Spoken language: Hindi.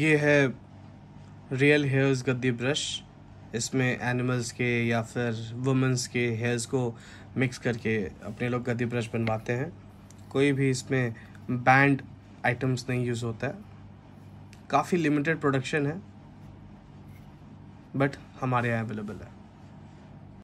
ये है रियल हेयर्स गद्दी ब्रश इसमें एनिमल्स के या फिर वुमेंस के हेयर्स को मिक्स करके अपने लोग गद्दी ब्रश बनवाते हैं कोई भी इसमें बैंड आइटम्स नहीं यूज़ होता है काफ़ी लिमिटेड प्रोडक्शन है बट हमारे यहाँ अवेलेबल है